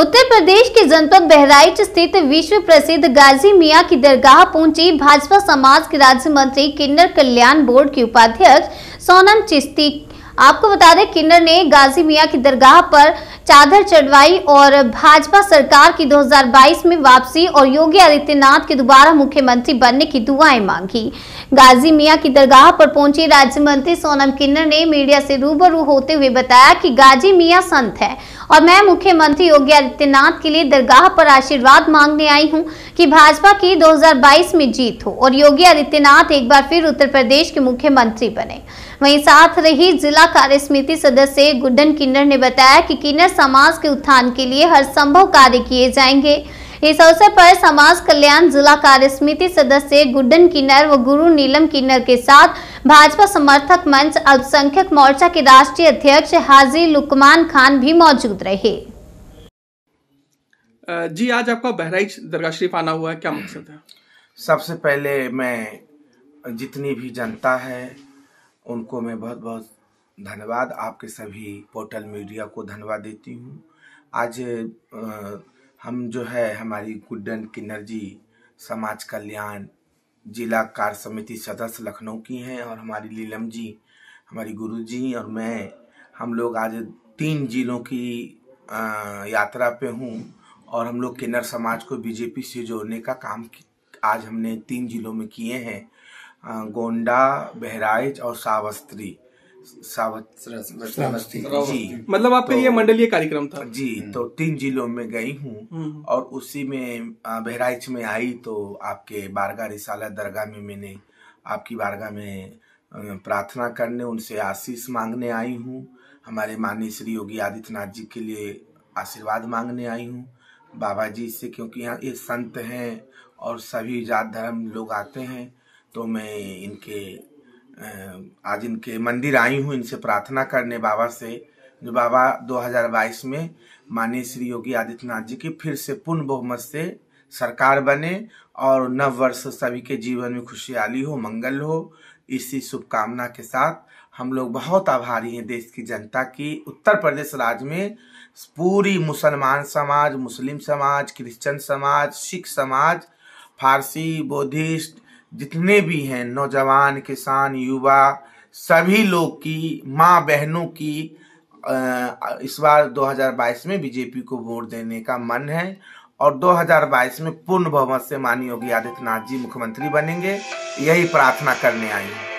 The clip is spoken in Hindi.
उत्तर प्रदेश के जनपद बहराइच स्थित विश्व प्रसिद्ध गाजी मियाँ की दरगाह पहुंची भाजपा समाज के राज्य मंत्री किन्नर कल्याण बोर्ड की उपाध्यक्ष सोनम चिश्ती आपको बता दें किन्नर ने गाजी मियाँ की दरगाह पर चादर चढ़वाई और भाजपा सरकार की 2022 में वापसी और योगी आदित्यनाथ के दोबारा मुख्यमंत्री बनने की दुआएं मांगी गाजी मियाँ की दरगाह पर पहुंची राज्य मंत्री सोनम किन्नर ने मीडिया से रूबरू होते हुए बताया कि गाजी मियाँ संत है और मैं मुख्यमंत्री योगी आदित्यनाथ के लिए दरगाह पर आशीर्वाद मांगने आई हूँ कि भाजपा की 2022 में जीत हो और योगी आदित्यनाथ एक बार फिर उत्तर प्रदेश के मुख्यमंत्री बने वहीं साथ रही जिला कार्य समिति सदस्य गुड्डन किन्नर ने बताया कि किन्नर समाज के उत्थान के लिए हर संभव कार्य किए जाएंगे इस अवसर पर समाज कल्याण जिला कार्य समिति सदस्य गुड्डन किन्नर व गुरु नीलम किन्नर के साथ भाजपा समर्थक मंच अल्पसंख्यक मोर्चा के राष्ट्रीय अध्यक्ष हाजी लुकमान खान भी मौजूद रहे जी आज आपका बहराइच दरगाह शरीफ आना हुआ है क्या मकसद है सबसे पहले मैं जितनी भी जनता है उनको मैं बहुत बहुत धन्यवाद आपके सभी पोर्टल मीडिया को धन्यवाद देती हूँ आज हम जो है हमारी गुड्डन किन्नर जी समाज कल्याण जिला कार्य समिति सदस्य लखनऊ की हैं और हमारी लीलम जी हमारी गुरु जी और मैं हम लोग आज तीन जिलों की आ, यात्रा पे हूँ और हम लोग किन्नर समाज को बीजेपी से जोड़ने का काम आज हमने तीन जिलों में किए हैं गोंडा बहराइच और सावस्त्री मतलब आपके तो, ये मंडलीय कार्यक्रम था जी तो तीन जिलों में गई हूँ हम्म। और उसी में बहराइच में आई तो आपके बारगाह रिसाला दरगाह में मैंने आपकी बारगाह में प्रार्थना करने उनसे आशीष मांगने आई हूँ हमारे माननीय श्री योगी आदित्यनाथ जी के लिए आशीर्वाद मांगने आई हूँ बाबा जी से क्योंकि यहाँ ये संत हैं और सभी जात धर्म लोग आते हैं तो मैं इनके आज इनके मंदिर आई हूँ इनसे प्रार्थना करने बाबा से जो बाबा 2022 में माननीय श्री योगी आदित्यनाथ जी की फिर से पूर्ण बहुमत से सरकार बने और नव वर्ष सभी के जीवन में खुशहाली हो मंगल हो इसी शुभकामना के साथ हम लोग बहुत आभारी हैं देश की जनता की उत्तर प्रदेश राज्य में पूरी मुसलमान समाज मुस्लिम समाज क्रिश्चियन समाज सिख समाज फारसी बौद्धिस्ट जितने भी हैं नौजवान किसान युवा सभी लोग की माँ बहनों की इस बार 2022 में बीजेपी को वोट देने का मन है और 2022 में पूर्ण बहुमत से माननीय योगी आदित्यनाथ जी मुख्यमंत्री बनेंगे यही प्रार्थना करने आई हूँ